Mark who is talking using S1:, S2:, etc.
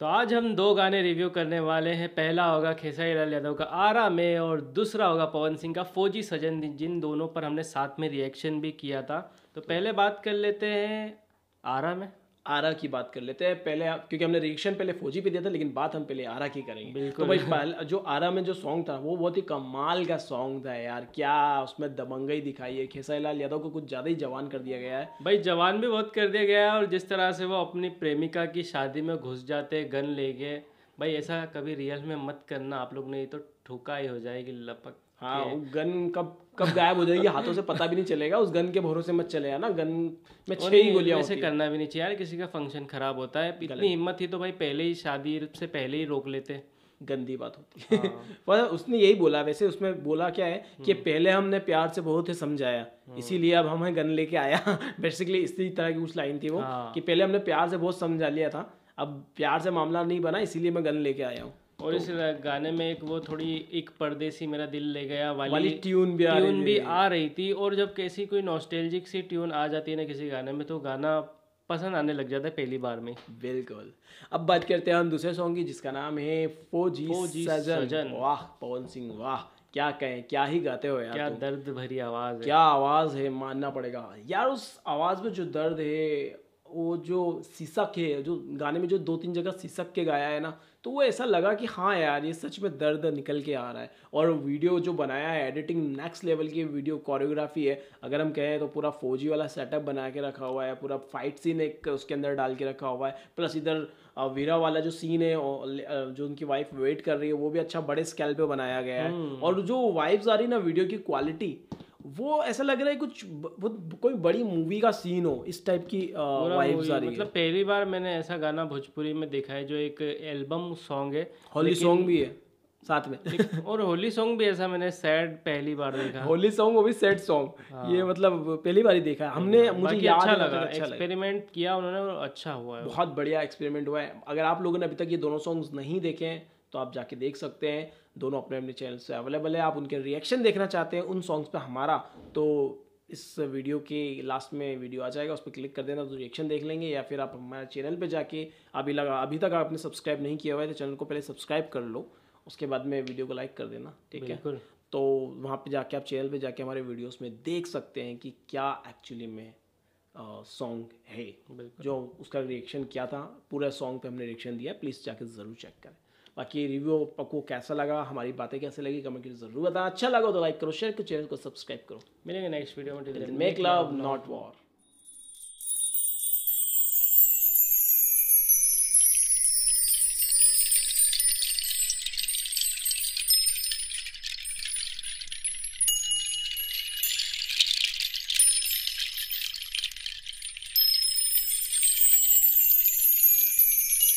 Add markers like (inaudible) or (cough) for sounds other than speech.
S1: तो आज हम दो गाने रिव्यू करने वाले हैं पहला होगा खेसारी लाल यादव का आरा में और दूसरा होगा पवन सिंह का फौजी सजन जिन दोनों पर हमने साथ में रिएक्शन भी किया था तो पहले बात कर लेते हैं आरा में आरा की बात कर लेते हैं पहले क्योंकि हमने
S2: रिएक्शन पहले फौजी पे दिया था लेकिन बात हम पहले आरा की करेंगे तो भाई पहले जो आरा में जो सॉन्ग था वो बहुत ही कमाल का सॉन्ग था यार क्या उसमें दबंगई दिखाई है लाल यादव को कुछ ज़्यादा ही जवान कर दिया गया है
S1: भाई जवान भी बहुत कर दिया गया है और जिस तरह से वो अपनी प्रेमिका की शादी में घुस जाते गन ले गए भाई ऐसा कभी रियल में मत करना आप लोग नहीं तो ठोका ही हो जाएगी लपक हाँ गन कब कब गायब हो जाएगी (laughs) हाथों से पता भी नहीं चलेगा उस गन के भरोसे मत चले ना गन में छह ही गोलियां ऐसे करना भी नहीं चाहिए यार किसी का फंक्शन खराब होता है इतनी हिम्मत थी तो भाई पहले ही शादी से पहले ही रोक लेते गंदी बात होती है हाँ। (laughs) पर उसने यही बोला
S2: वैसे उसमें बोला क्या है कि हम्म। पहले हमने प्यार से बहुत ही समझाया हाँ। इसीलिए अब हमें गन लेके आया बेसिकली (laughs) इसी तरह की कुछ लाइन थी वो हाँ। कि पहले हमने प्यार से बहुत समझा लिया था अब प्यार
S1: से मामला नहीं बना इसीलिए मैं गन लेके आया हूँ और तो, इस गाने में एक वो थोड़ी एक परदेसी मेरा दिल ले गया वाली, वाली ट्यून भी आ ट्यून भी आ रही थी और जब कैसी कोई नॉस्टेलजिक सी ट्यून आ जाती है ना किसी गाने में तो गाना पसंद आने लग जाता है पहली बार में बिल्कुल अब बात करते हैं हम दूसरे सॉन्ग की जिसका नाम है फौजी फौजी सजन, सजन। वाह
S2: पवन सिंह वाह क्या कहें क्या ही गाते हो यार क्या दर्द भरी आवाज़ है क्या आवाज़ है मानना पड़ेगा यार उस आवाज़ में जो दर्द है वो जो शीशक है जो गाने में जो दो तीन जगह शीशक के गाया है ना तो वो ऐसा लगा कि हाँ यार ये सच में दर्द निकल के आ रहा है और वीडियो जो बनाया है एडिटिंग नेक्स्ट लेवल की वीडियो कोरियोग्राफी है अगर हम कहें तो पूरा फौजी वाला सेटअप बना के रखा हुआ है पूरा फाइट सीन एक उसके अंदर डाल के रखा हुआ है प्लस इधर वीरा वाला जो सीन है जो उनकी वाइफ वेट कर रही है वो भी अच्छा बड़े स्केल पे बनाया गया है हम्म। और जो वाइफ आ रही ना वीडियो की क्वालिटी वो ऐसा लग रहा है कुछ कोई बड़ी मूवी का सीन हो इस टाइप की वाइब्स uh, आ रही मतलब
S1: पहली बार मैंने ऐसा गाना भोजपुरी में देखा है जो एक एल्बम सॉन्ग है होली सॉन्ग भी है साथ में और होली सॉन्ग भी ऐसा मैंने सैड पहली बार देखा होली सॉन्ग वो भी सैड सॉन्ग हाँ। ये मतलब पहली बार ही देखा है
S2: हमने मुझे अच्छा याद मतलब अच्छा लगा अच्छा
S1: एक्सपेरिमेंट किया उन्होंने और अच्छा हुआ है बहुत बढ़िया एक्सपेरिमेंट हुआ है अगर
S2: आप लोगों ने अभी तक ये दोनों सॉन्ग्स नहीं देखे हैं तो आप जाके देख सकते हैं दोनों अपने अपने चैनल से अवेलेबल है आप उनके रिएक्शन देखना चाहते हैं उन सॉन्ग्स पर हमारा तो इस वीडियो के लास्ट में वीडियो आ जाएगा उस पर क्लिक कर देना तो रिएक्शन देख लेंगे या फिर आप हमारे चैनल पे जाके अभी लगा अभी तक आपने सब्सक्राइब नहीं किया हुआ है तो चैनल को पहले सब्सक्राइब कर लो उसके बाद में वीडियो को लाइक कर देना ठीक है तो वहाँ पर जाके आप चैनल पर जाके हमारे वीडियोज़ में देख सकते हैं कि क्या एक्चुअली में सॉन्ग है जो उसका रिएक्शन क्या था पूरा सॉन्ग पे हमने रिएक्शन दिया प्लीज़ जाके ज़रूर चेक करें बाकी रिव्यू आपको कैसा लगा हमारी बातें कैसे लगी कमेंट के जरूर बताएं अच्छा लगा तो लाइक करो शेयर करो चैनल को सब्सक्राइब करो मिलेंगे नेक्स्ट वीडियो में मेक लव नॉट वॉर